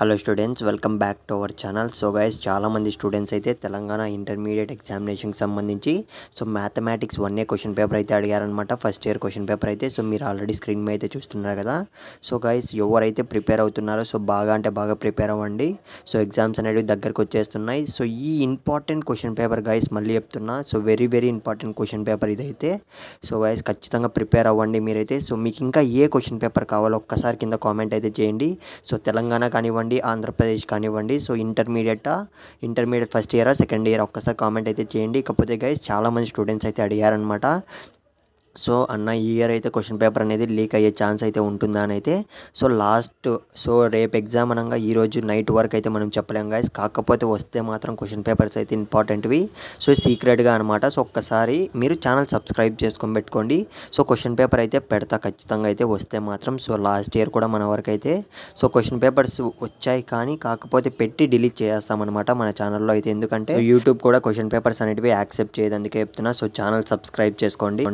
hello students welcome back to our channel so guys చాలామంది students అయితే Telangana intermediate ఎగ్జామినేషన్కి సంబంధించి so mathematics one A question paper అయితే అడిగారనమాట ఫస్ట్ ఇయర్ క్వశ్చన్ పేపర్ అయితే సో మీరు ఆల్రెడీ స్క్రీన్ మీద అయితే చూస్తున్నారు కదా సో గైస్ ఎవరైతే ప్రిపేర్ అవుతున్నారో సో బాగా అంటే బాగా ప్రిపేర్ అవ్వండి సో ఎగ్జామ్స్ అనేవి దగ్గరకు వచ్చేస్తున్నాయి సో ఈ ఇంపార్టెంట్ క్వశ్చన్ పేపర్ గైస్ మళ్ళీ చెప్తున్నా so very very important question paper ఇదైతే సో గైస్ ఖచ్చితంగా ప్రిపేర్ అవ్వండి మీరైతే సో మీకు ఇంకా ఏ క్వశ్చన్ పేపర్ కావాలో ఒక్కసారి కింద కామెంట్ అయితే చేయండి సో తెలంగాణ కానివ్వండి కానివ్వండి ఆంధ్రప్రదేశ్ కానివ్వండి సో ఇంటర్మీడియట్ ఇంటర్మీడియట్ ఫస్ట్ ఇయరా సెకండ్ ఇయర్ ఒక్కసారి కామెంట్ అయితే చేయండి ఇకపోతే గైస్ చాలామంది స్టూడెంట్స్ అయితే అడిగారనమాట సో అన్న ఈ ఇయర్ అయితే క్వశ్చన్ పేపర్ అనేది లీక్ అయ్యే ఛాన్స్ అయితే ఉంటుందా అని అయితే సో లాస్ట్ సో రేపు ఎగ్జామ్ అనగా ఈరోజు నైట్ వరకు అయితే మనం చెప్పలేం గాయస్ కాకపోతే వస్తే మాత్రం క్వశ్చన్ పేపర్స్ అయితే ఇంపార్టెంట్వి సో సీక్రెట్గా అనమాట సో ఒక్కసారి మీరు ఛానల్ సబ్స్క్రైబ్ చేసుకొని పెట్టుకోండి సో క్వశ్చన్ పేపర్ అయితే పెడతా ఖచ్చితంగా అయితే వస్తే మాత్రం సో లాస్ట్ ఇయర్ కూడా మన వరకు అయితే సో క్వశ్చన్ పేపర్స్ వచ్చాయి కానీ కాకపోతే పెట్టి డిలీట్ చేస్తామన్నమాట మన ఛానల్లో అయితే ఎందుకంటే యూట్యూబ్ కూడా క్వశ్చన్ పేపర్స్ అనేటివి యాక్సెప్ట్ చేయదు అందుకే చెప్తున్నా సో ఛానల్ సబ్స్క్రైబ్ చేసుకోండి